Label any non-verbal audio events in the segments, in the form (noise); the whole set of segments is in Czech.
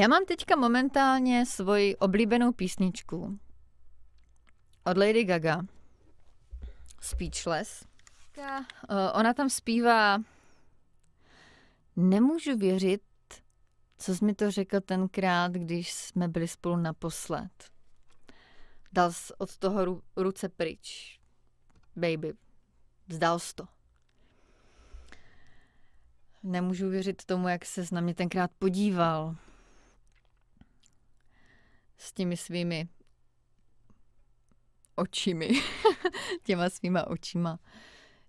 Já mám teďka momentálně svoji oblíbenou písničku od Lady Gaga. Speechless. Eh, ona tam zpívá Nemůžu věřit, co jsi mi to řekl tenkrát, když jsme byli spolu naposled. Dal jsi od toho ru- ruce pryč. Baby, vzdal jsi to. Nemůžu věřit tomu, jak se na mě tenkrát podíval s těmi svými očimi, (laughs) těma svýma očima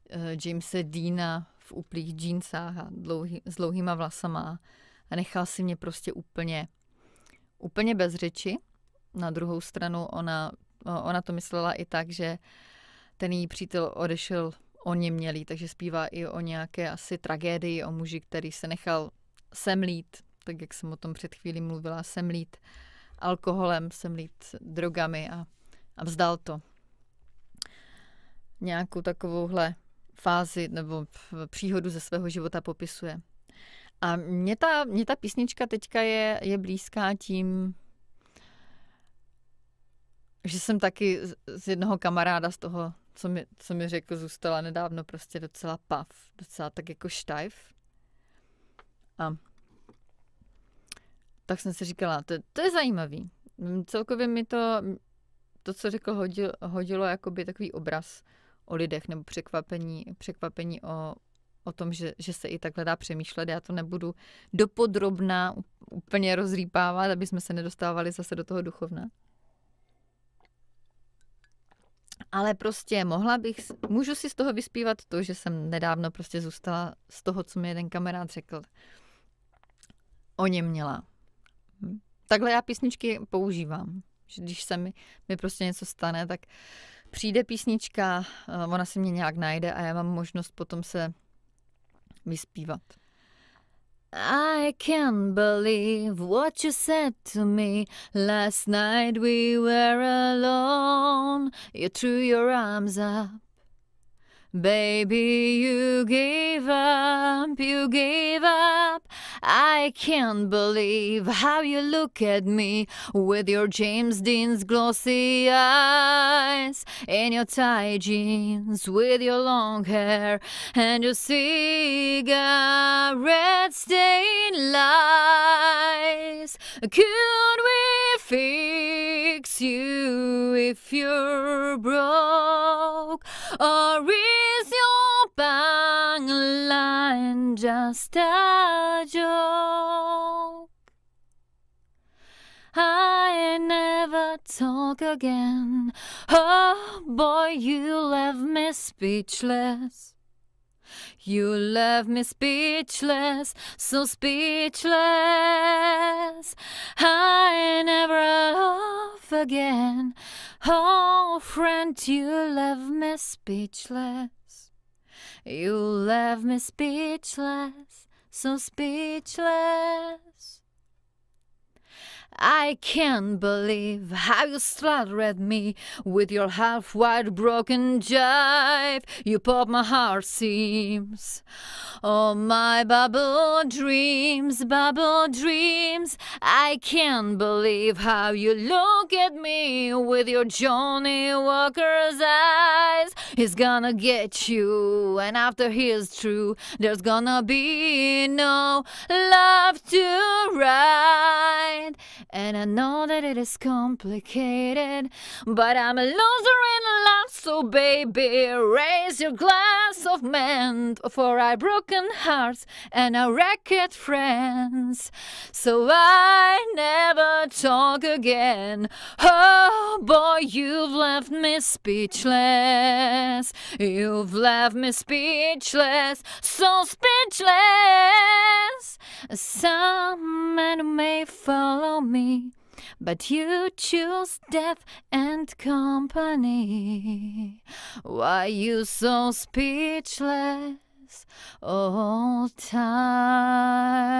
eh, Jamesa Deana v úplých džínsách a dlouhý, s dlouhýma vlasama a nechal si mě prostě úplně, úplně bez řeči. Na druhou stranu ona, eh, ona to myslela i tak, že ten její přítel odešel o měli, takže zpívá i o nějaké asi tragédii, o muži, který se nechal semlít, tak jak jsem o tom před chvílí mluvila, semlít. Uh, alkoholem, jsem lít drogami a, a vzdal to. Nějakou takovouhle fázi nebo příhodu ze svého života popisuje. A mě ta, mě ta písnička teďka je, je blízká tím, že jsem taky z jednoho kamaráda z toho, co mi, co mi řekl, zůstala nedávno prostě docela pav, docela tak jako štajf. A tak jsem si říkala, to, to je zajímavý. Mm, celkově mi to, mm, to co řekl, hodil, hodilo jakoby takový obraz o lidech nebo překvapení, překvapení o, o tom, že, že se i takhle dá přemýšlet. Já to nebudu dopodrobná úplně rozřípávat, aby jsme se nedostávali zase do toho duchovna. Ale prostě mohla bych, můžu si z toho vyspívat to, že jsem nedávno prostě zůstala z toho, co mi jeden kamarád řekl. O něm měla takhle já písničky používám. Že když se mi, mi prostě něco stane, tak přijde písnička, eh, ona se mě nějak najde a já mám možnost potom se vyspívat. I can't believe what you said to me. Last night we were alone. You threw your arms up. Baby, you gave up, you gave up. I can't believe how you look at me with your James Dean's glossy eyes and your tight jeans with your long hair and your cigarette stained lies. Could we fix you if you're broke or? just a joke. I never talk again. Oh boy, you left me speechless. You left me speechless, so speechless. I never love again. Oh, friend, you left me speechless. You left me speechless, so speechless. I can't believe how you strutted me with your half-wide broken jive. You pop my heart seams. Oh, my bubble dreams, bubble dreams. I can't believe how you look at me with your Johnny Walker's eyes. He's gonna get you, and after he's through, there's gonna be no love to ride. And I know that it is complicated, but I'm a loser in love, so baby, raise your glass of men for our broken hearts and our wrecked friends. So I never talk again. Oh boy, you've left me speechless. You've left me speechless, so speechless. Some men may follow me, but you choose death and company. Why you so speechless all time?